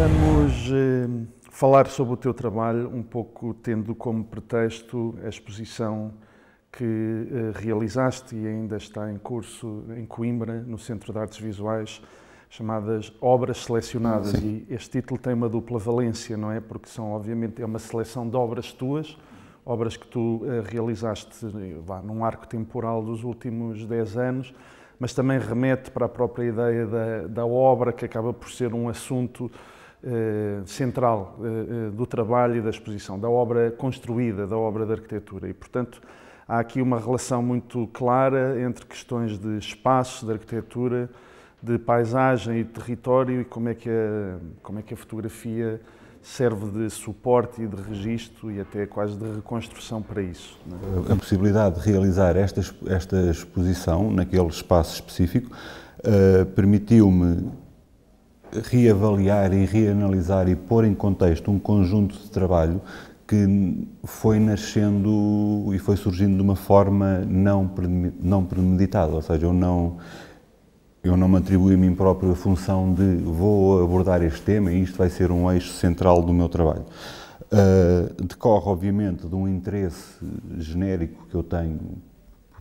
Vamos eh, falar sobre o teu trabalho, um pouco tendo como pretexto a exposição que eh, realizaste e ainda está em curso em Coimbra, no Centro de Artes Visuais, chamadas Obras Selecionadas. Sim. E este título tem uma dupla valência, não é? Porque são, obviamente, é uma seleção de obras tuas, obras que tu eh, realizaste num arco temporal dos últimos 10 anos, mas também remete para a própria ideia da, da obra, que acaba por ser um assunto eh, central eh, eh, do trabalho e da exposição, da obra construída, da obra de arquitetura. E, portanto, há aqui uma relação muito clara entre questões de espaço, de arquitetura, de paisagem e território e como é que a, como é que a fotografia serve de suporte e de registro e até quase de reconstrução para isso. É? A possibilidade de realizar esta, esta exposição naquele espaço específico uh, permitiu-me reavaliar e reanalisar e pôr em contexto um conjunto de trabalho que foi nascendo e foi surgindo de uma forma não não premeditada, ou seja, eu não eu não me atribuí a mim próprio a função de vou abordar este tema e isto vai ser um eixo central do meu trabalho. Uh, decorre, obviamente, de um interesse genérico que eu tenho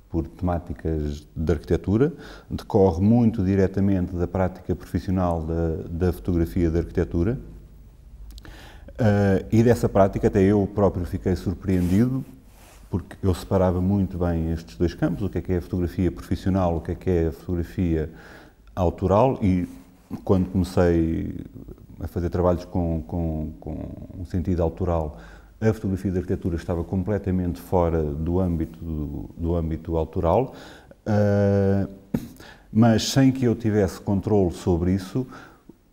por temáticas de arquitetura, decorre muito diretamente da prática profissional da, da fotografia de arquitetura. Uh, e dessa prática até eu próprio fiquei surpreendido, porque eu separava muito bem estes dois campos, o que é que é a fotografia profissional, o que é que é a fotografia autoral, e quando comecei a fazer trabalhos com, com, com um sentido autoral, a fotografia de arquitetura estava completamente fora do âmbito, do, do âmbito autoral, uh, mas sem que eu tivesse controle sobre isso,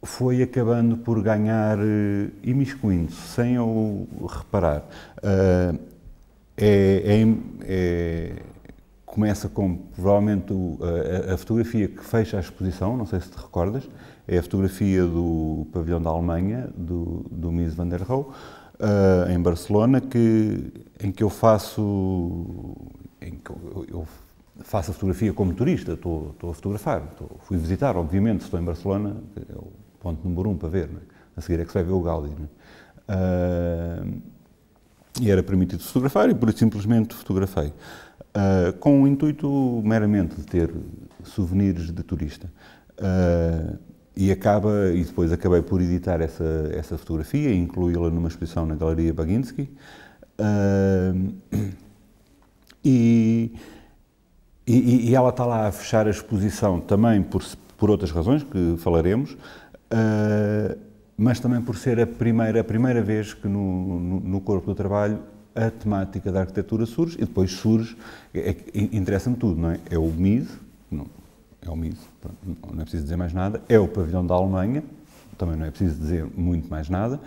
foi acabando por ganhar uh, imiscuindo-se, sem eu reparar. Uh, é, é, é, começa com, provavelmente, o, a, a, fotografia que fecha a exposição, não sei se te recordas, é a fotografia do pavilhão da Alemanha, do, do Mies van der Rohe, uh, em Barcelona, que, em que eu faço. Em que eu, eu faço a fotografia como turista, estou, estou a fotografar, estou, fui visitar, obviamente, se estou em Barcelona, é o ponto número um para ver, né? a seguir é que se vai ver o Gaudí Né? Uh, eh, e era permitido fotografar e por isso simplesmente fotografei, uh, com o intuito meramente de ter souvenirs de turista. Uh, e acaba, e depois acabei por editar essa, essa fotografia e incluí-la numa exposição na Galeria Baginski. Uh, e, e, e, ela está lá a fechar a exposição também por, por outras razões que falaremos, uh, mas também por ser a primeira, a primeira vez que no, no, no corpo do trabalho a temática da arquitetura surge e depois surge, é, é, interessa-me tudo, não é? É o MID, é o MIS, não é preciso dizer mais nada, é o pavilhão da Alemanha, também não é preciso dizer muito mais nada,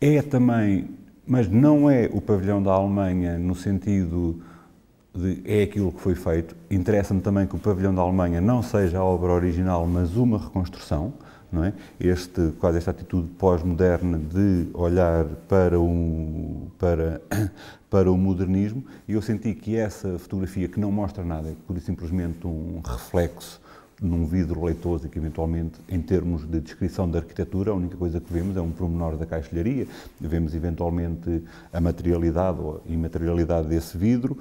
é também, mas não é o pavilhão da Alemanha no sentido de é aquilo que foi feito, interessa-me também que o pavilhão da Alemanha não seja a obra original, mas uma reconstrução, não é? Este, quase esta atitude pós-moderna de olhar para o, para, para o modernismo, e eu senti que essa fotografia, que não mostra nada, é pura e simplesmente um reflexo num vidro leitoso e que eventualmente, em termos de descrição da arquitetura, a única coisa que vemos é um promenor da caixilharia, vemos eventualmente a materialidade ou a imaterialidade desse vidro,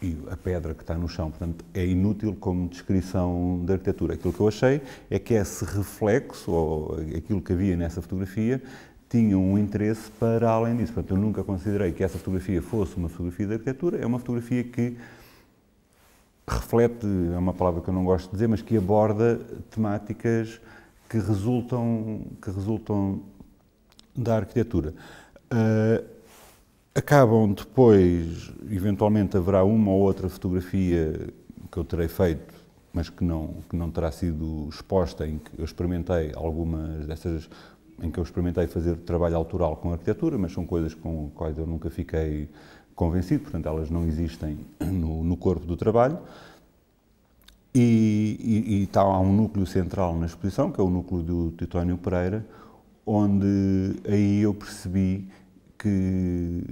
e a pedra que está no chão, portanto, é inútil como descrição da de arquitetura. Aquilo que eu achei é que esse reflexo, ou aquilo que havia nessa fotografia, tinha um interesse para além disso. Portanto, eu nunca considerei que essa fotografia fosse uma fotografia de arquitetura, é uma fotografia que reflete, é uma palavra que eu não gosto de dizer, mas que aborda temáticas que resultam, que resultam da arquitetura. Uh, Acabam depois, eventualmente haverá uma ou outra fotografia que eu terei feito, mas que não, que não terá sido exposta, em que eu experimentei algumas dessas, em que eu experimentei fazer trabalho autoral com arquitetura, mas são coisas com quais eu nunca fiquei convencido, portanto elas não existem no, no corpo do trabalho. E, e, e está, há um núcleo central na exposição, que é o núcleo do Titónio Pereira, onde aí eu percebi que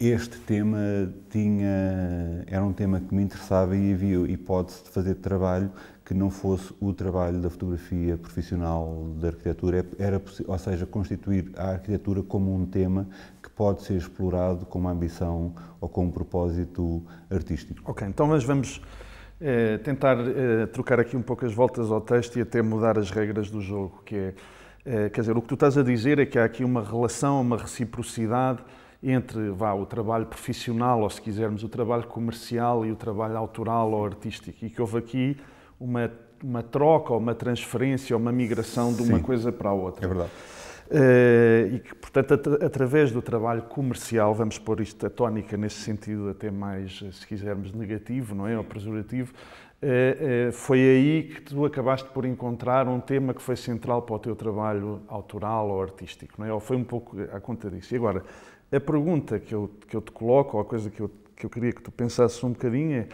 este tema tinha, era um tema que me interessava e havia hipótese de fazer trabalho que não fosse o trabalho da fotografia profissional da arquitetura, é, era, ou seja, constituir a arquitetura como um tema que pode ser explorado com uma ambição ou com um propósito artístico. Ok, então nós vamos eh, tentar eh, trocar aqui um pouco as voltas ao texto e até mudar as regras do jogo, que é, eh, quer dizer, o que tu estás a dizer é que há aqui uma relação, uma reciprocidade entre vá, o trabalho profissional, ou se quisermos, o trabalho comercial e o trabalho autoral ou artístico. E que houve aqui uma, uma troca, uma transferência, uma migração de uma Sim, coisa para a outra. É verdade. Uh, e que, portanto, at através do trabalho comercial, vamos pôr isto a tónica nesse sentido até mais, eh, se quisermos, negativo, não é? Ou presurativo, uh, eh, uh, foi aí que tu acabaste por encontrar um tema que foi central para o teu trabalho autoral ou artístico, não é? Ou foi um pouco à conta disso. E agora, a pergunta que eu, que eu te coloco, ou a coisa que eu, que eu queria que tu pensasses um bocadinho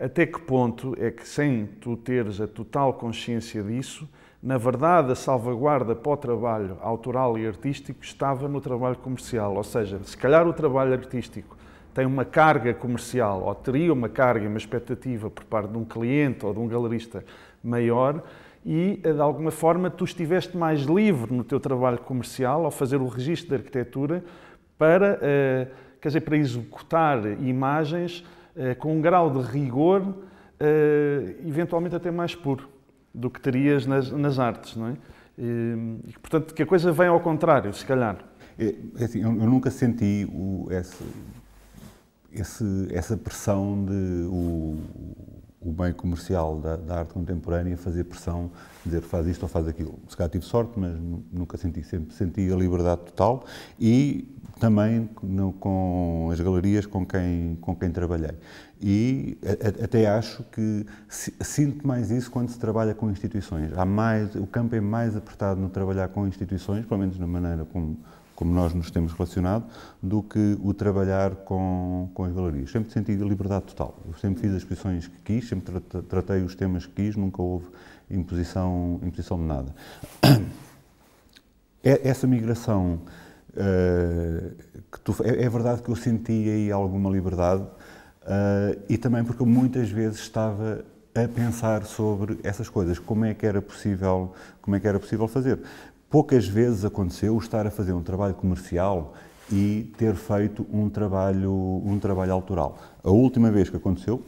é até que ponto é que, sem tu teres a total consciência disso, na verdade, a salvaguarda para o trabalho autoral e artístico estava no trabalho comercial. Ou seja, se calhar o trabalho artístico tem uma carga comercial, ou teria uma carga, uma expectativa por parte de um cliente ou de um galerista maior, e eh, de alguma forma tu estiveste mais livre no teu trabalho comercial ao fazer o registro de arquitetura para, eh, quer dizer, para executar imagens eh, com um grau de rigor eh, eventualmente até mais puro do que terias nas, nas artes, não é? E, portanto, que a coisa vem ao contrário, se calhar. É, é, assim, eu, eu, nunca senti o, esse, esse, essa pressão de o, o meio comercial da, da, arte contemporânea fazer pressão, dizer faz isto ou faz aquilo. Se calhar tive sorte, mas nunca senti, sempre senti a liberdade total e também no, com as galerias com quem, com quem trabalhei. E a, a, até acho que sinto mais isso quando se trabalha com instituições. Há mais, o campo é mais apertado no trabalhar com instituições, pelo menos na maneira como, como nós nos temos relacionado, do que o trabalhar com, com as galerias. Sempre senti liberdade total. Eu sempre fiz as exposições que quis, sempre tra tratei os temas que quis, nunca houve imposição, imposição de nada. É, essa migração eh, que tu, é, é, verdade que eu senti aí alguma liberdade eh, e também porque eu muitas vezes estava a pensar sobre essas coisas, como é que era possível, como é que era possível fazer. Poucas vezes aconteceu estar a fazer um trabalho comercial e ter feito um trabalho, um trabalho autoral. A última vez que aconteceu,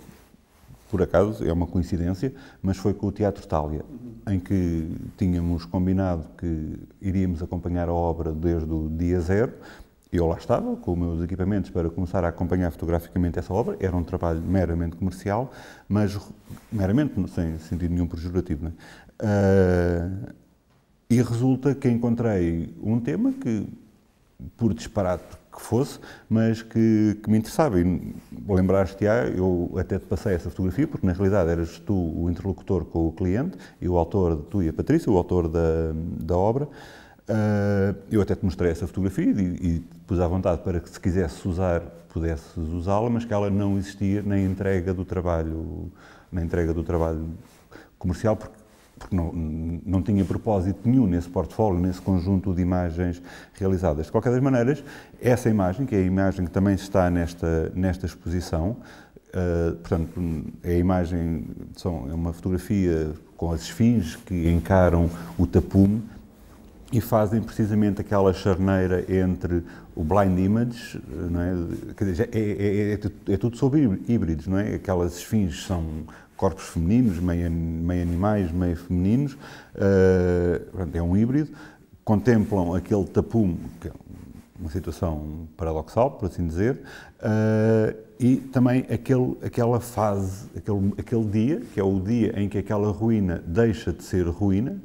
por acaso, é uma coincidência, mas foi com o Teatro Tália, em que tínhamos combinado que iríamos acompanhar a obra desde o dia zero. Eu lá estava, com os meus equipamentos, para começar a acompanhar fotograficamente essa obra. Era um trabalho meramente comercial, mas meramente, sem sentido nenhum pejorativo. Né? Uh, e resulta que encontrei um tema que, por disparate que fosse, mas que, que me interessava. E lembraste-te, ah, eu até te passei essa fotografia, porque na realidade eras tu o interlocutor com o cliente, e o autor, tu e a Patrícia, o autor da, da obra. Uh, eu até te mostrei essa fotografia e, e pus à vontade para que se quisesse usar, pudesses usá-la, mas que ela não existia na entrega do trabalho, na entrega do trabalho comercial, porque porque não, não tinha propósito nenhum nesse portfólio, nesse conjunto de imagens realizadas. De qualquer das maneiras, essa imagem, que é a imagem que também está nesta, nesta exposição, uh, portanto, é a imagem, são, é uma fotografia com as esfinges que encaram o tapume, e fazem precisamente aquela charneira entre o blind image, não é? Quer dizer, é, é, é, é tudo é sobre híbridos, não é? Aquelas esfinges são corpos femininos, meio, meio animais, meio femininos, eh, é um híbrido, contemplam aquele tapume, que é uma situação paradoxal, por assim dizer, eh, e também aquele, aquela fase, aquele, aquele dia, que é o dia em que aquela ruína deixa de ser ruína,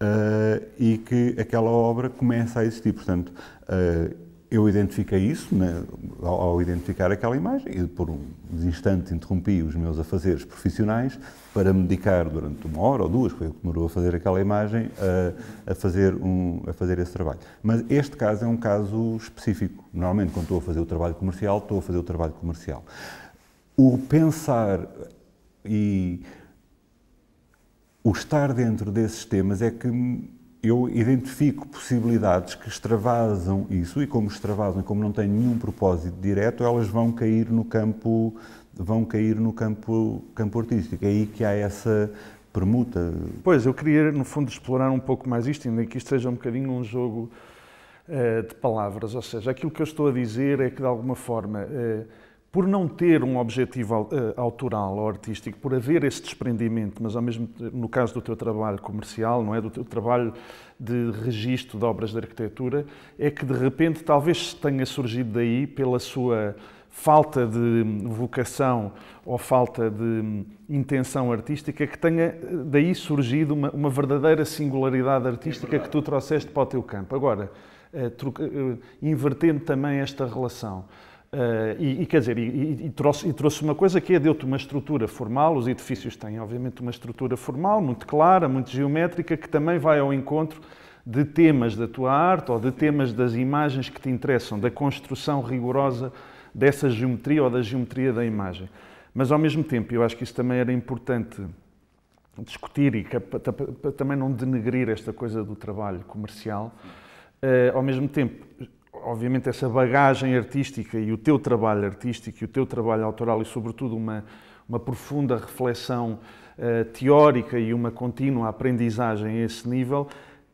Uh, e que aquela obra começa a existir. Portanto, uh, eu identifiquei isso né, ao, ao, identificar aquela imagem e por um instante interrompi os meus afazeres profissionais para me dedicar durante uma hora ou duas, foi o que demorou a fazer aquela imagem, a, a, fazer um, a fazer esse trabalho. Mas este caso é um caso específico. Normalmente, quando estou a fazer o trabalho comercial, estou a fazer o trabalho comercial. O pensar e o estar dentro desses temas é que eu identifico possibilidades que extravasam isso, e como extravasam e como não têm nenhum propósito direto, elas vão cair no campo vão cair no campo, campo artístico. É aí que há essa permuta. Pois, eu queria, no fundo, explorar um pouco mais isto, ainda que isto seja um bocadinho um jogo uh, de palavras. Ou seja, aquilo que eu estou a dizer é que, de alguma forma, uh, por não ter um objetivo eh, autoral ou artístico, por haver esse desprendimento, mas ao mesmo no caso do teu trabalho comercial, não é do teu trabalho de registro de obras de arquitetura, é que de repente talvez tenha surgido daí pela sua falta de vocação ou falta de intenção artística, que tenha eh, daí surgido uma, uma verdadeira singularidade artística é que tu trouxeste para o teu campo. Agora, eh, invertendo também esta relação. Uh, e, e, quer dizer, e, e, trouxe, e, trouxe, uma coisa que é, deu-te uma estrutura formal, os edifícios têm obviamente uma estrutura formal, muito clara, muito geométrica, que também vai ao encontro de temas da tua arte ou de temas das imagens que te interessam, da construção rigorosa dessa geometria ou da geometria da imagem. Mas ao mesmo tempo, eu acho que isso também era importante discutir e também não denegrir esta coisa do trabalho comercial. Uh, ao mesmo tempo, obviamente, essa bagagem artística e o teu trabalho artístico e o teu trabalho autoral e, sobretudo, uma, uma profunda reflexão uh, teórica e uma contínua aprendizagem a esse nível,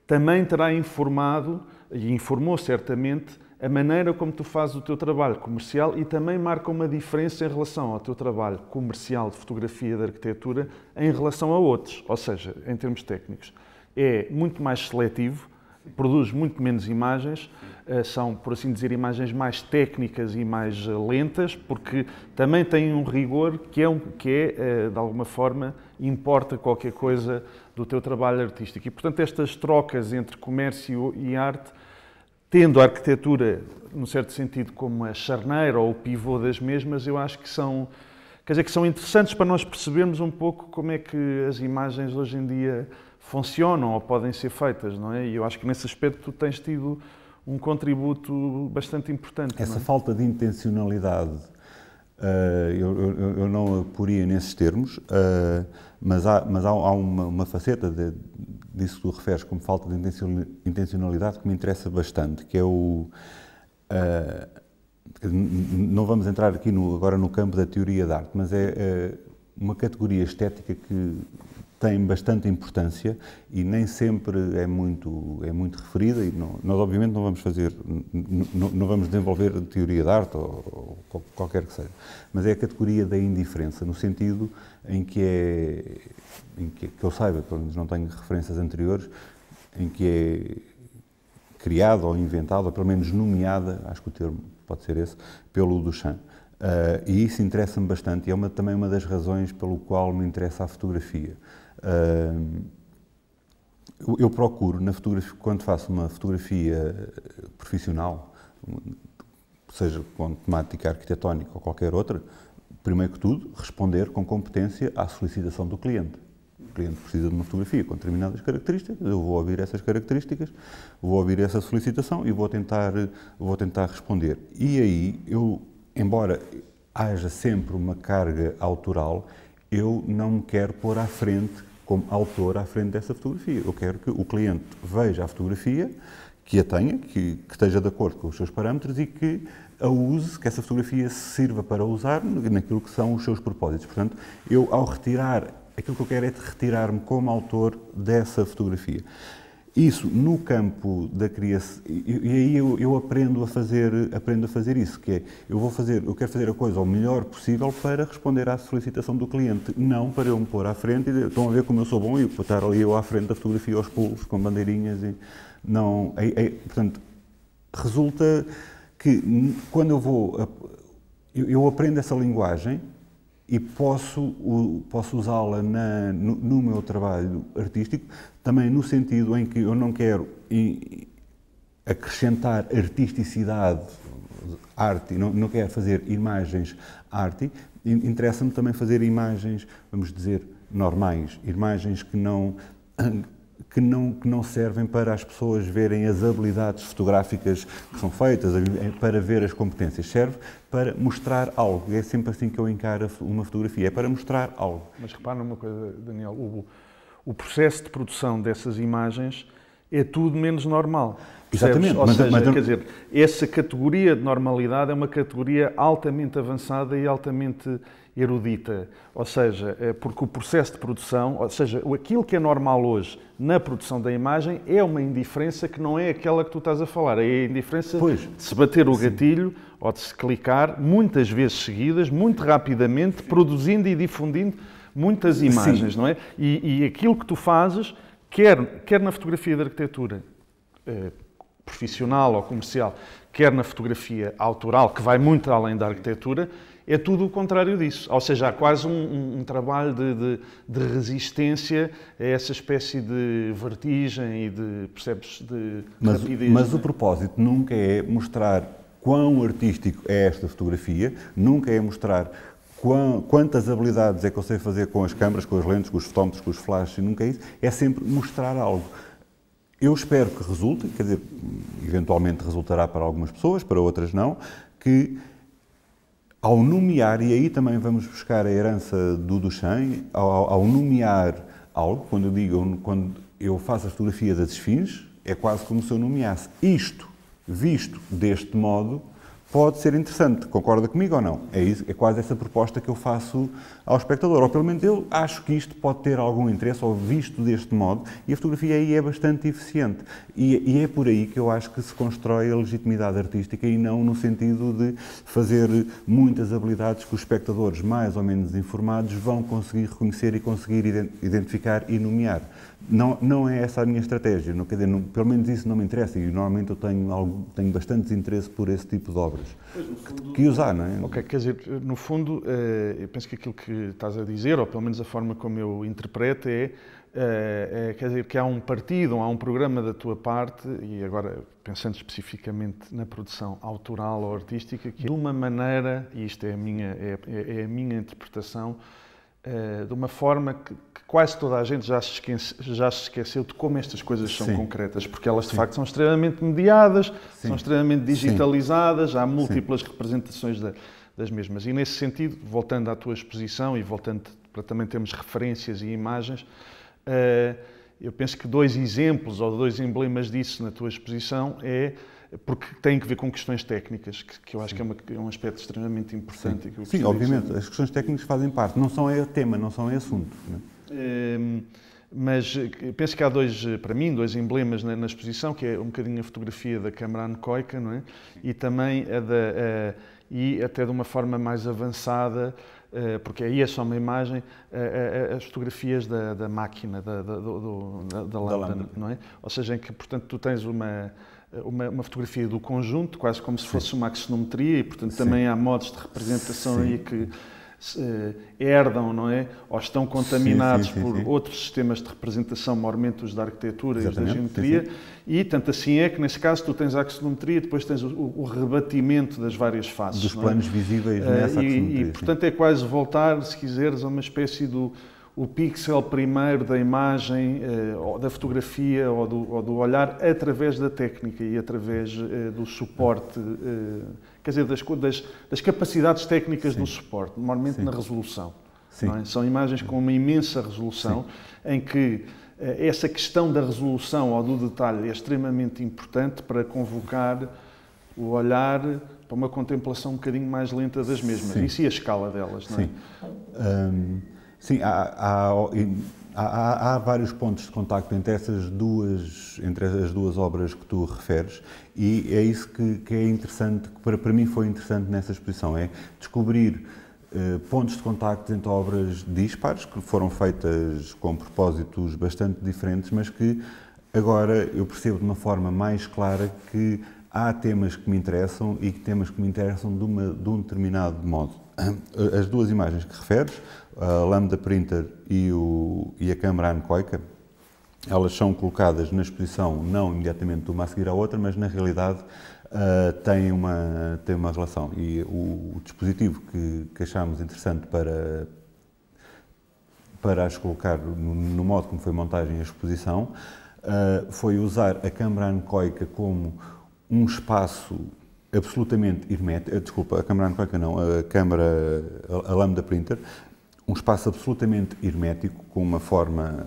também terá informado e informou certamente a maneira como tu fazes o teu trabalho comercial e também marca uma diferença em relação ao teu trabalho comercial de fotografia e de arquitetura em relação a outros, ou seja, em termos técnicos. É muito mais seletivo, produz muito menos imagens, eh, são, por assim dizer, imagens mais técnicas e mais eh, lentas, porque também têm um rigor que é, que é eh, de alguma forma, importa qualquer coisa do teu trabalho artístico. E, portanto, estas trocas entre comércio e arte, tendo a arquitetura, num certo sentido, como a charneira ou o pivô das mesmas, eu acho que são quer dizer, que são interessantes para nós percebermos um pouco como é que as imagens hoje em dia funcionam ou podem ser feitas, não é? E eu acho que nesse aspecto tu tens tido um contributo bastante importante. Essa é? falta de intencionalidade, uh, eu, eu, eu, não a poria nesses termos, uh, mas há, mas há, há uma, uma, faceta de, disso que tu referes como falta de intencionalidade que me interessa bastante, que é o... Uh, não vamos entrar aqui no, agora no campo da teoria da arte, mas é uma categoria estética que tem bastante importância e nem sempre é muito, é muito referida e não, nós obviamente não vamos fazer, não, não vamos desenvolver teoria de arte ou, ou, qualquer que seja, mas é a categoria da indiferença, no sentido em que é, em que, que eu saiba, pelo menos não tenho referências anteriores, em que é criada ou inventada, ou pelo menos nomeada, acho que o termo pode ser esse, pelo Duchamp. Uh, e isso interessa-me bastante e é uma, também uma das razões pelo qual me interessa a fotografia. Eu, eu procuro, na fotografia, quando faço uma fotografia eh, profissional, seja com temática arquitetónica ou qualquer outra, primeiro que tudo, responder com competência à solicitação do cliente. O cliente precisa de uma fotografia com determinadas características, eu vou ouvir essas características, vou ouvir essa solicitação e vou tentar, vou tentar responder. E aí, eu, embora haja sempre uma carga autoral, eu não me quero pôr à frente como autor à frente dessa fotografia. Eu quero que o cliente veja a fotografia, que a tenha, que, que esteja de acordo com os seus parâmetros e que a use, que essa fotografia sirva para usar naquilo que são os seus propósitos. Portanto, eu, ao retirar, aquilo que eu quero é retirar-me como autor dessa fotografia. Isso, no campo da criação, e, aí eu, eu, aprendo, a fazer, aprendo a fazer isso, que é, eu vou fazer, eu quero fazer a coisa o melhor possível para responder à solicitação do cliente, não para eu me pôr à frente e dizer, estão a ver como eu sou bom e estar ali eu à frente da fotografia aos pulos, com bandeirinhas e não... É, é, portanto, resulta que quando eu vou... Eu, eu aprendo essa linguagem, e posso, posso usá-la no, no, meu trabalho artístico, também no sentido em que eu não quero acrescentar artisticidade, arte, não, não quero fazer imagens arte, interessa-me também fazer imagens, vamos dizer, normais, imagens que não que não, que não servem para as pessoas verem as habilidades fotográficas que são feitas, para ver as competências. Serve para mostrar algo. É sempre assim que eu encaro uma fotografia, é para mostrar algo. Mas repara numa coisa, Daniel, o, o processo de produção dessas imagens é tudo menos normal. Exatamente. Ou mas, seja, mas... quer dizer, essa categoria de normalidade é uma categoria altamente avançada e altamente erudita, ou seja, eh, porque o processo de produção, ou seja, aquilo que é normal hoje na produção da imagem é uma indiferença que não é aquela que tu estás a falar, é a indiferença pois. de se bater o Sim. gatilho ou de se clicar muitas vezes seguidas, muito rapidamente, produzindo e difundindo muitas imagens, Sim. não é? E, e, aquilo que tu fazes, quer, quer na fotografia de arquitetura, eh, profissional ou comercial, quer na fotografia autoral, que vai muito além da arquitetura, é tudo o contrário disso. Ou seja, há quase um, um, um trabalho de, de, de, resistência a essa espécie de vertigem e de, percebes, de mas, rapidez. Mas né? o propósito nunca é mostrar quão artístico é esta fotografia, nunca é mostrar quantas habilidades é que eu sei fazer com as câmaras, com as lentes, com os fotómetros, com os flashes, nunca é isso. É sempre mostrar algo. Eu espero que resulte, quer dizer, eventualmente resultará para algumas pessoas, para outras não, que ao nomear, e aí também vamos buscar a herança do Duchamp, ao, ao nomear algo, quando eu digo, quando eu faço a fotografia das esfinges, é quase como se eu nomeasse isto, visto deste modo, pode ser interessante. Concorda comigo ou não? É, isso, é quase essa proposta que eu faço ao espectador. Ou pelo menos eu acho que isto pode ter algum interesse, ou visto deste modo, e a fotografia aí é bastante eficiente. E, e é por aí que eu acho que se constrói a legitimidade artística e não no sentido de fazer muitas habilidades que os espectadores mais ou menos informados vão conseguir reconhecer e conseguir identificar e nomear não, não é essa a minha estratégia, não, quer dizer, não, pelo menos isso não me interessa e normalmente eu tenho, algo, tenho bastante interesse por esse tipo de obras fundo, que, que, usar, não é? Ok, quer dizer, no fundo, eh, eu penso que aquilo que estás a dizer, ou pelo menos a forma como eu interpreto, é, eh, é quer dizer, que há um partido, há um programa da tua parte, e agora pensando especificamente na produção autoral ou artística, que de uma maneira, e isto é a minha, é, é, é a minha interpretação, eh, de uma forma que, que, quase toda a gente já se, esquece, já se esqueceu de como estas coisas são Sim. concretas, porque elas de Sim. facto são extremamente mediadas, Sim. são extremamente digitalizadas, há múltiplas representações da, das mesmas. E nesse sentido, voltando à tua exposição e voltando para também termos referências e imagens, eh, eu penso que dois exemplos ou dois emblemas disso na tua exposição é porque tem que ver com questões técnicas, que, que eu acho Sim. que é, uma, é, um aspecto extremamente importante. Sim, Sim obviamente, dizer. as questões técnicas fazem parte, não são é tema, não são é assunto. Né? Um, ehm, mas eh, penso que há dois, eh, para mim, dois emblemas na, na, exposição, que é um bocadinho a fotografia da Câmara Anecoica, não é? E também a da... A, e até de uma forma mais avançada, eh, porque aí é só uma imagem, as fotografias da, da máquina, da, da, do, da, da lâmpada, não é? Ou seja, em que, portanto, tu tens uma uma, uma, fotografia do conjunto, quase como se fosse Sim. uma axonometria, e portanto Sim. também há modos de representação Sim. aí que eh, herdam, não é? Ou estão contaminados sim, sim, sim, por outros sistemas de representação, maiormente os da arquitetura Exatamente, e os da geometria, e tanto assim é que nesse caso tu tens a axonometria, depois tens o, o rebatimento das várias faces. Dos é? planos é? visíveis eh, nessa e, axonometria. E, portanto é quase voltar, se quiseres, a uma espécie do o pixel primeiro da imagem, eh, da fotografia ou do, olhar através da técnica e através eh, do suporte, eh, quer dizer, das, das, das capacidades técnicas Sim. do suporte, normalmente Sim. na resolução. É? São imagens com uma imensa resolução Sim. em que essa questão da resolução ou do detalhe é extremamente importante para convocar o olhar para uma contemplação um bocadinho mais lenta das mesmas. Sim. Isso e a escala delas, não é? Sim. Um Sim, há, há, há, há, vários pontos de contacto entre essas duas, entre as duas obras que tu referes e é isso que, que é interessante, que para, para mim foi interessante nessa exposição, é descobrir eh, pontos de contacto entre obras dispares, que foram feitas com propósitos bastante diferentes, mas que agora eu percebo de uma forma mais clara que há temas que me interessam e que temas que me interessam de, uma, de um determinado modo. As duas imagens que referes, a Lambda Printer e, o, e a câmara anecoica, elas são colocadas na exposição, não imediatamente uma a seguir à outra, mas na realidade uh, têm, uma, têm uma relação. E o, o dispositivo que, que achámos interessante para, para as colocar no, no modo como foi montagem e a exposição uh, foi usar a câmara anecoica como um espaço absolutamente hermético, eh, desculpa, a câmara anecoica não, a câmara, a, a lambda printer, um espaço absolutamente hermético, com uma forma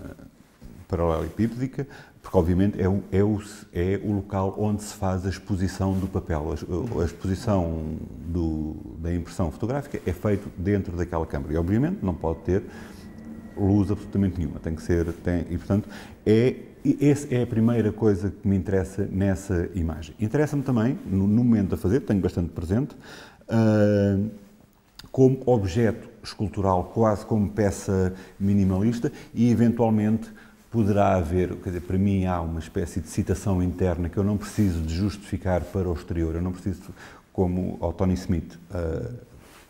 paralelepípedica, porque obviamente é o, é, o, é o local onde se faz a exposição do papel. A, a exposição do, da impressão fotográfica é feito dentro daquela câmara e obviamente não pode ter luz absolutamente nenhuma, tem que ser, tem, e portanto é, essa é a primeira coisa que me interessa nessa imagem. Interessa-me também, no, no, momento a fazer, tenho bastante presente, uh, como objeto escultural, quase como peça minimalista, e eventualmente poderá haver, quer dizer, para mim há uma espécie de citação interna que eu não preciso de justificar para o exterior, eu não preciso, como ao Tony Smith, ah,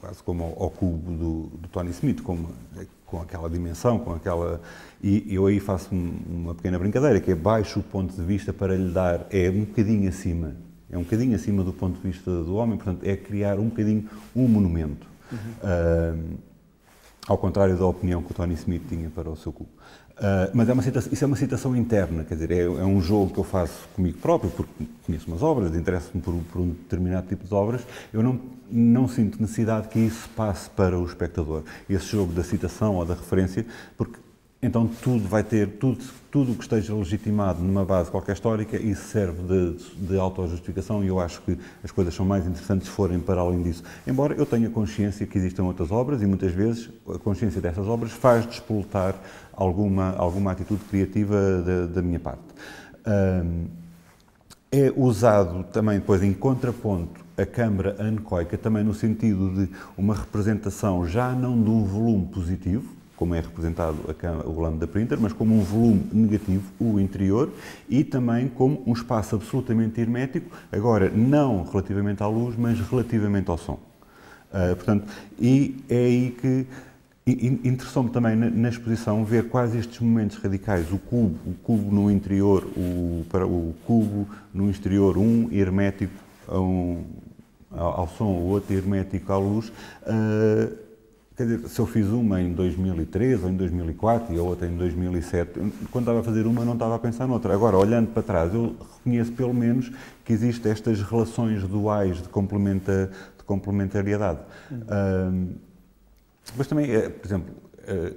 quase como ao, cubo do, do Tony Smith, como, é, com aquela dimensão, com aquela. E eu aí faço uma pequena brincadeira, que é baixo o ponto de vista para lhe dar, é um bocadinho acima, é um bocadinho acima do ponto de vista do homem, portanto, é criar um bocadinho um monumento Uhum. Uh, ao contrário da opinião que o Tony Smith tinha para o seu cu. Uh, mas é uma citação, isso é uma citação interna, quer dizer, é, é, um jogo que eu faço comigo próprio, porque conheço umas obras, interesso-me por, por, um determinado tipo de obras, eu não, não sinto necessidade que isso passe para o espectador, esse jogo da citação ou da referência, porque então tudo vai ter, tudo, tudo que esteja legitimado numa base qualquer histórica, isso serve de, de justificação e eu acho que as coisas são mais interessantes se forem para além disso. Embora eu tenha consciência que existem outras obras e muitas vezes a consciência dessas obras faz despoletar alguma, alguma atitude criativa da, da minha parte. é usado também depois em contraponto a câmara anecoica, também no sentido de uma representação já não de um volume positivo, como é representado a, o volante da printer, mas como um volume negativo, o interior, e também como um espaço absolutamente hermético, agora não relativamente à luz, mas relativamente ao som. Uh, portanto, e é aí que Interessou-me também na, na, exposição ver quais estes momentos radicais, o cubo, o cubo no interior, o, para, o cubo no exterior, um hermético a um, ao, ao, som, o outro hermético à luz, uh, Quer dizer, se eu fiz uma em 2003 ou em 2004 e a outra em 2007, quando estava a fazer uma não estava a pensar noutra. Agora, olhando para trás, eu reconheço pelo menos que existem estas relações duais de, complementa, de complementariedade. Uhum. mas também, eh, por exemplo, eh,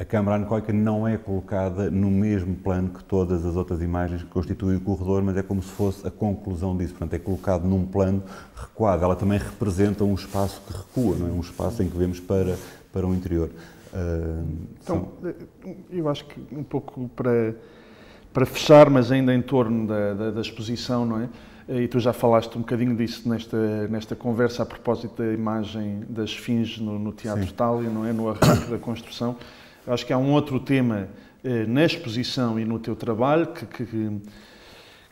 a Câmara anecoica não é colocada no mesmo plano que todas as outras imagens que constituem o corredor, mas é como se fosse a conclusão disso. Portanto, é colocado num plano recuado. Ela também representa um espaço que recua, não é? um espaço em que vemos para, para o interior. Uh, então, são... Eh, eu acho que um pouco para, para fechar, mas ainda em torno da, da, da exposição, não é? Eh, e tu já falaste um bocadinho disso nesta, nesta conversa a propósito da imagem das fins no, no Teatro Sim. Tália, não é? No arranque da construção. Acho que há um outro tema eh, na exposição e no teu trabalho que, que,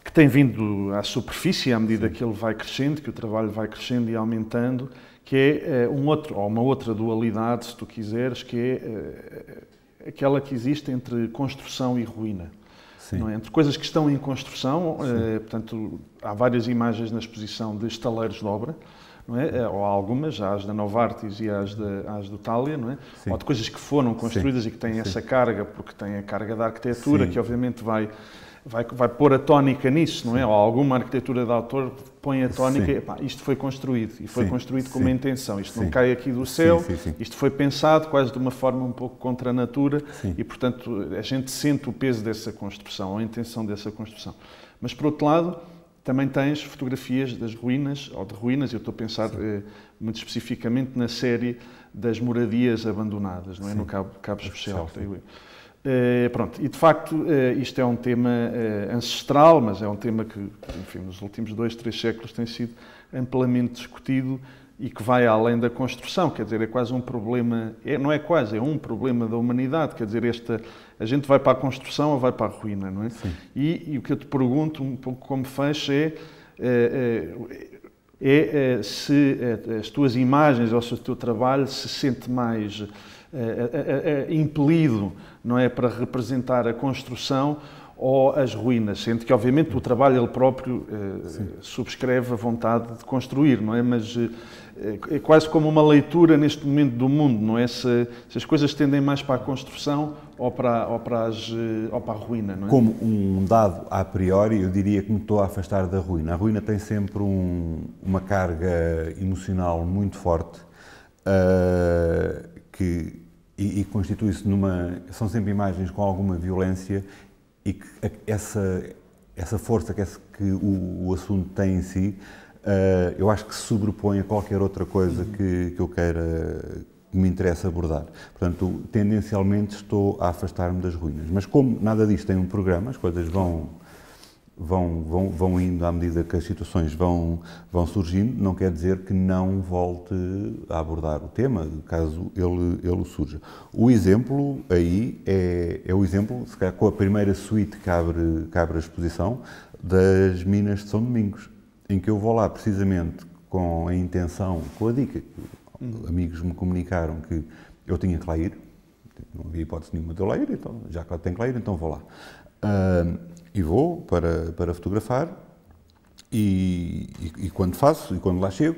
que tem vindo à superfície à medida Sim. que ele vai crescendo, que o trabalho vai crescendo e aumentando, que é eh, um outro, ou uma outra dualidade, se tu quiseres, que é eh, aquela que existe entre construção e ruína. É? Entre coisas que estão em construção, eh, portanto, há várias imagens na exposição de estaleiros de obra, não é? é ou algumas, as da Novartis e as, de, as do Thalia, não é? Sim. ou de coisas que foram construídas Sim. e que têm Sim. essa carga, porque têm a carga da arquitetura, que obviamente vai, vai, vai pôr a tónica nisso, não é? Ou alguma arquitetura de autor põe a tónica, e, isto foi construído, e foi construído com uma intenção, isto não cai aqui do céu, isto foi pensado quase de uma forma um pouco contra a natura, e portanto a gente sente o peso dessa construção, a intenção dessa construção. Mas por outro lado, também tens fotografias das ruínas, ou de ruínas, eu estou a pensar eh, muito especificamente na série das moradias abandonadas, não é? Sim. no Cabo, Cabo é Especial. É, pronto, e de facto eh, isto é um tema eh, ancestral, mas é um tema que, enfim, nos últimos dois, três séculos tem sido amplamente discutido e que vai além da construção, quer dizer, é quase um problema, é, não é quase, é um problema da humanidade, quer dizer, esta, a gente vai para a construção ou vai para a ruína, não é? E, e, o que eu te pergunto, um pouco como fecho, é, é, é, é se as tuas imagens ou se o teu trabalho se sente mais impelido, não é, para representar a construção ou as ruínas, sendo que obviamente o trabalho ele próprio eh, subscreve a vontade de construir, não é? Mas é, é quase como uma leitura neste momento do mundo, não é? Se, se as coisas tendem mais para a construção ou para, ou para, as, eh, ou para a ruína, não é? Como um dado a priori, eu diria que me estou a afastar da ruína. A ruína tem sempre um, uma carga emocional muito forte uh, que, e, e constitui-se numa. São sempre imagens com alguma violência e que essa, essa força que, esse, que o, o assunto tem em si Uh, eu acho que se sobrepõe a qualquer outra coisa uhum. que, que eu queira, que me interessa abordar. Portanto, tendencialmente estou a afastar-me das ruínas. Mas como nada disto tem um programa, as coisas vão, vão, vão, vão indo à medida que as situações vão, vão surgindo, não quer dizer que não volte a abordar o tema, caso ele, ele surja. O exemplo aí é, é o exemplo, se calhar, com a primeira suíte que abre, que abre a exposição, das Minas de São Domingos em que eu vou lá precisamente com a intenção, com a dica que amigos me comunicaram que eu tinha que lá ir, não havia hipótese nenhuma de eu lá ir, então, já que lá tenho que lá ir, então vou lá. Uh, e vou para, para fotografar e, e, e, quando faço, e quando lá chego,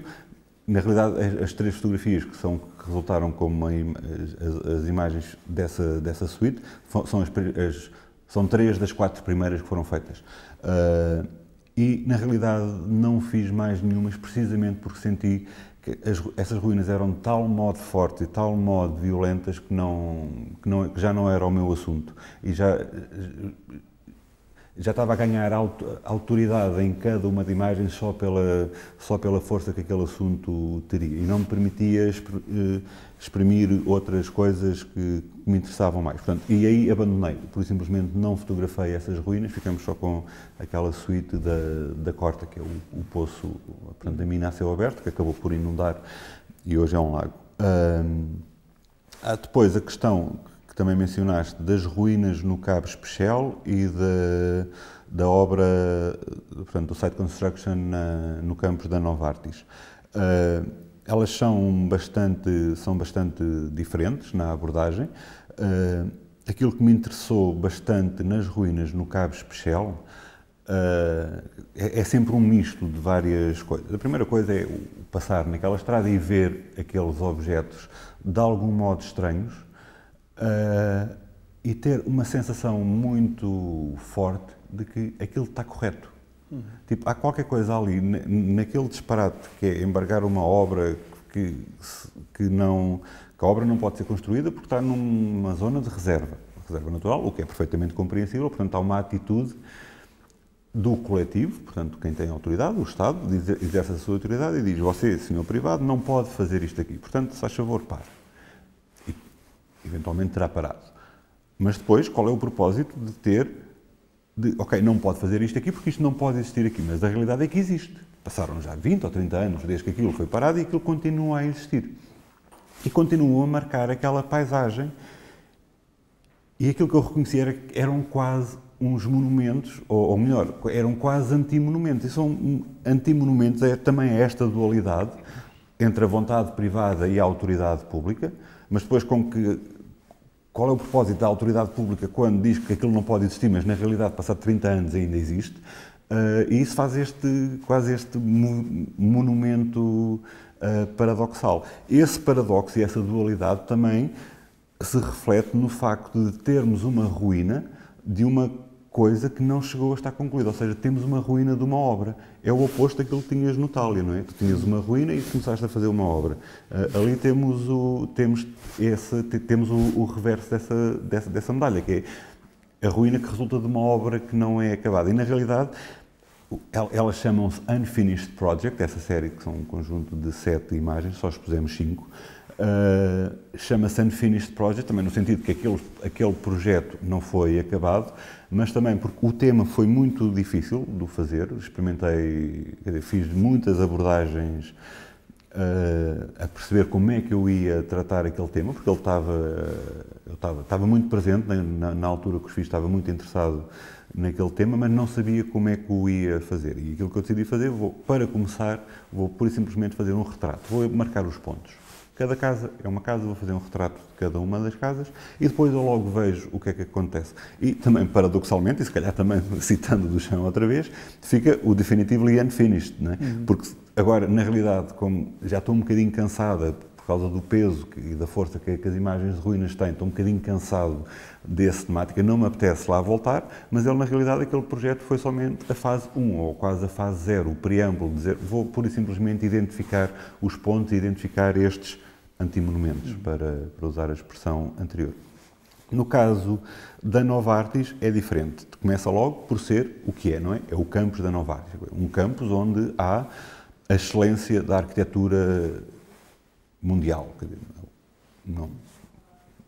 na realidade as, as três fotografias que, são, que resultaram como as, as, imagens dessa, dessa suíte são, as, as, são três das quatro primeiras que foram feitas. Uh, e na realidade não fiz mais nenhumas precisamente porque senti que as, essas ruínas eram de tal modo fortes e de tal modo violentas que, não, que, não, que já não era o meu assunto e já já estava a ganhar autoridade em cada uma de imagens só pela, só pela força que aquele assunto teria e não me permitia eh, exprimir outras coisas que, que me interessavam mais. Portanto, e aí abandonei, por simplesmente não fotografei essas ruínas, ficamos só com aquela suíte da, da Corta, que é o, o poço, portanto, da mina a céu aberto, que acabou por inundar e hoje é um lago. há depois a questão que também mencionaste das ruínas no Cabo Especial e da, da obra, portanto, do site construction na, no campus da Novartis. Elas são bastante, são bastante diferentes na abordagem. Uh, aquilo que me interessou bastante nas ruínas no Cabo Especial uh, é, é, sempre um misto de várias coisas. A primeira coisa é passar naquela estrada e ver aqueles objetos de algum modo estranhos uh, e ter uma sensação muito forte de que aquilo está correto Uhum. Tipo, há qualquer coisa ali, naquele disparate que é embargar uma obra que, que não. que a obra não pode ser construída porque está numa zona de reserva, reserva natural, o que é perfeitamente compreensível, portanto há uma atitude do coletivo, portanto, quem tem autoridade, o Estado, exerce a sua autoridade e diz: Você, senhor privado, não pode fazer isto aqui. Portanto, se faz favor, pare. E eventualmente terá parado. Mas depois, qual é o propósito de ter de, ok, não pode fazer isto aqui porque isto não pode existir aqui, mas a realidade é que existe. Passaram já 20 ou 30 anos desde que aquilo foi parado e aquilo continua a existir. E continuam a marcar aquela paisagem. E aquilo que eu reconheci era que eram quase uns monumentos, ou, ou melhor, eram quase antimonumentos. E são antimonumentos, é também esta dualidade entre a vontade privada e a autoridade pública, mas depois com que qual é o propósito da autoridade pública quando diz que aquilo não pode existir, mas na realidade, passado 30 anos, ainda existe. Uh, e isso faz este, quase este monumento uh, paradoxal. Esse paradoxo e essa dualidade também se reflete no facto de termos uma ruína de uma coisa que não chegou a estar concluída. Ou seja, temos uma ruína de uma obra. É o oposto daquilo que tinhas no Tália, não é? Tu tinhas uma ruína e começaste a fazer uma obra. Uh, ali temos o, temos esse, temos o, o reverso dessa, dessa, dessa medalha, que é a ruína que resulta de uma obra que não é acabada. E, na realidade, elas chamam-se Unfinished Project, essa série que são um conjunto de sete imagens, só expusemos cinco. Eh, chama-se Unfinished Project, também no sentido que aquele, aquele projeto não foi acabado, mas também porque o tema foi muito difícil de fazer. Experimentei, dizer, fiz muitas abordagens uh, a perceber como é que eu ia tratar aquele tema, porque ele estava, eu estava, estava muito presente, né, na, na altura que os fiz estava muito interessado naquele tema, mas não sabia como é que o ia fazer. E aquilo que eu decidi fazer, vou, para começar, vou pura e simplesmente fazer um retrato. Vou marcar os pontos. Cada casa é uma casa, vou fazer um retrato de cada uma das casas e depois eu logo vejo o que é que acontece. E também, paradoxalmente, e se calhar também citando do chão outra vez, fica o definitively unfinished, não é? Uhum. Porque agora, na realidade, como já estou um bocadinho cansada por causa do peso e da força que, as imagens de ruínas têm, estou um bocadinho cansado dessa temática, não me apetece lá voltar, mas ele, na realidade, aquele projeto foi somente a fase 1, ou quase a fase 0, o preâmbulo, dizer, vou pura e simplesmente identificar os pontos, identificar estes antimonumentos, para, para usar a expressão anterior. No caso da Novartis, é diferente. Começa logo por ser o que é, não é? É o campus da Novartis. Um campus onde há a excelência da arquitetura mundial. Não,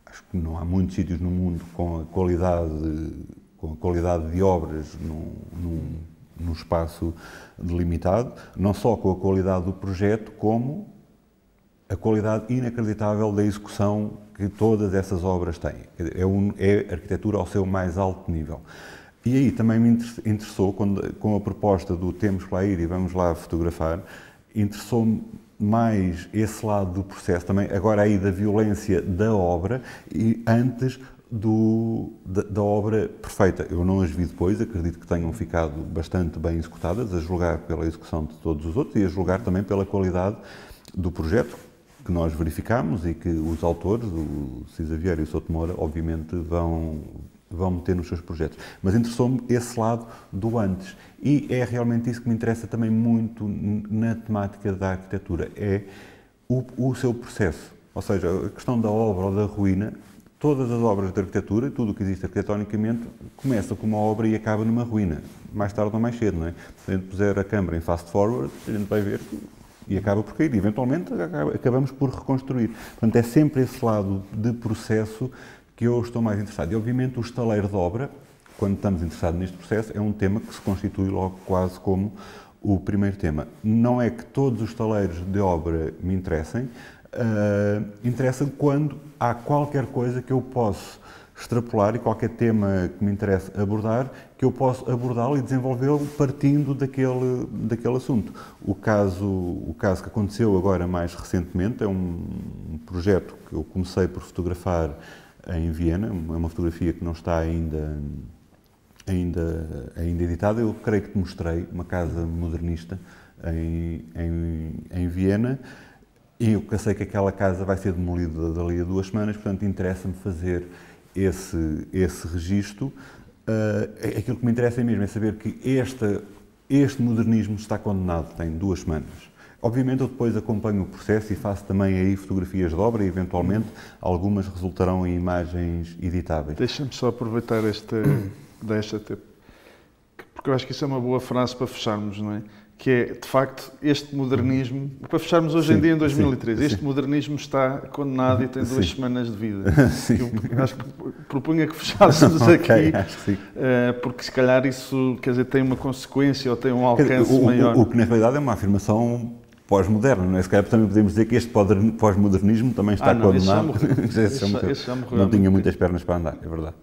acho que não há muitos sítios no mundo com a qualidade, com a qualidade de obras num, num, num espaço delimitado, não só com a qualidade do projeto, como a qualidade inacreditável da execução que todas essas obras têm. É, um, é arquitetura ao seu mais alto nível. E aí também me interessou, quando, com a proposta do temos lá ir e vamos lá fotografar, interessou-me mais esse lado do processo também, agora aí da violência da obra e antes do, da, da, obra perfeita. Eu não as vi depois, acredito que tenham ficado bastante bem executadas, a julgar pela execução de todos os outros e a julgar também pela qualidade do projeto, que nós verificamos e que os autores, o Cisa Vieira e o Souto Moura, obviamente vão, vão meter nos seus projetos. Mas interessou-me esse lado do antes. E é realmente isso que me interessa também muito na temática da arquitetura, é o, o seu processo. Ou seja, a questão da obra ou da ruína, todas as obras de arquitetura tudo o que existe arquitetonicamente começa com uma obra e acaba numa ruína, mais tarde ou mais cedo, não é? Se a gente puser a câmara em fast forward, a gente vai ver que e acaba por cair. E, eventualmente acabamos por reconstruir. Portanto, é sempre esse lado de processo que eu estou mais interessado. E, obviamente, o estaleiro de obra, quando estamos interessados neste processo, é um tema que se constitui logo quase como o primeiro tema. Não é que todos os estaleiros de obra me interessem, uh, ah, interessa quando há qualquer coisa que eu posso extrapolar e qualquer tema que me interesse abordar, que eu posso abordá-lo e desenvolvê-lo partindo daquele, daquele assunto. O caso, o caso que aconteceu agora mais recentemente é um, um projeto que eu comecei por fotografar em Viena, é uma fotografia que não está ainda, ainda, ainda editada. Eu creio que te mostrei uma casa modernista em, em, em Viena. E eu sei que aquela casa vai ser demolida dali a duas semanas, portanto, interessa-me fazer esse, esse registro Uh, aquilo que me interessa mesmo é saber que este este modernismo está condenado, tem duas semanas. Obviamente, eu depois acompanho o processo e faço também aí fotografias de obra e, eventualmente, algumas resultarão em imagens editáveis. Deixa-me só aproveitar esta, desta, porque eu acho que isso é uma boa frase para fecharmos, não é? que é, de facto, este modernismo, para fecharmos hoje sim, em dia em 2013, sim, este sim. modernismo está condenado e tem duas semanas de vida. Sim. Eu acho que propunha que fechássemos okay, aqui, eh, porque se calhar isso, quer dizer, tem uma consequência ou tem um alcance o, maior. O, o, que na realidade é uma afirmação pós-moderno, não é? Se calhar também podemos dizer que este pós-modernismo também está ah, não, condenado. Esse já esse já Esse já não tinha muitas pernas para andar, é verdade.